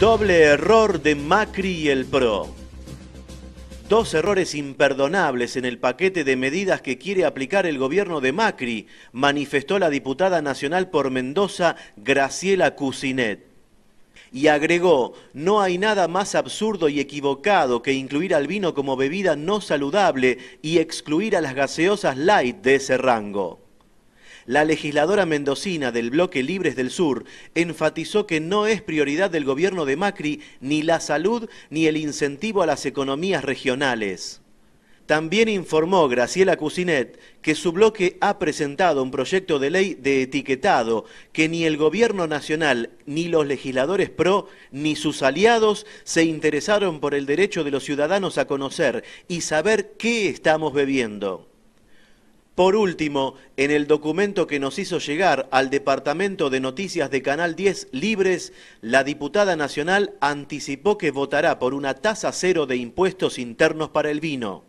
Doble error de Macri y el PRO. Dos errores imperdonables en el paquete de medidas que quiere aplicar el gobierno de Macri, manifestó la diputada nacional por Mendoza, Graciela Cusinet. Y agregó, no hay nada más absurdo y equivocado que incluir al vino como bebida no saludable y excluir a las gaseosas light de ese rango. La legisladora mendocina del bloque Libres del Sur enfatizó que no es prioridad del gobierno de Macri ni la salud ni el incentivo a las economías regionales. También informó Graciela Cusinet que su bloque ha presentado un proyecto de ley de etiquetado que ni el gobierno nacional, ni los legisladores PRO, ni sus aliados se interesaron por el derecho de los ciudadanos a conocer y saber qué estamos bebiendo. Por último, en el documento que nos hizo llegar al Departamento de Noticias de Canal 10 Libres, la diputada nacional anticipó que votará por una tasa cero de impuestos internos para el vino.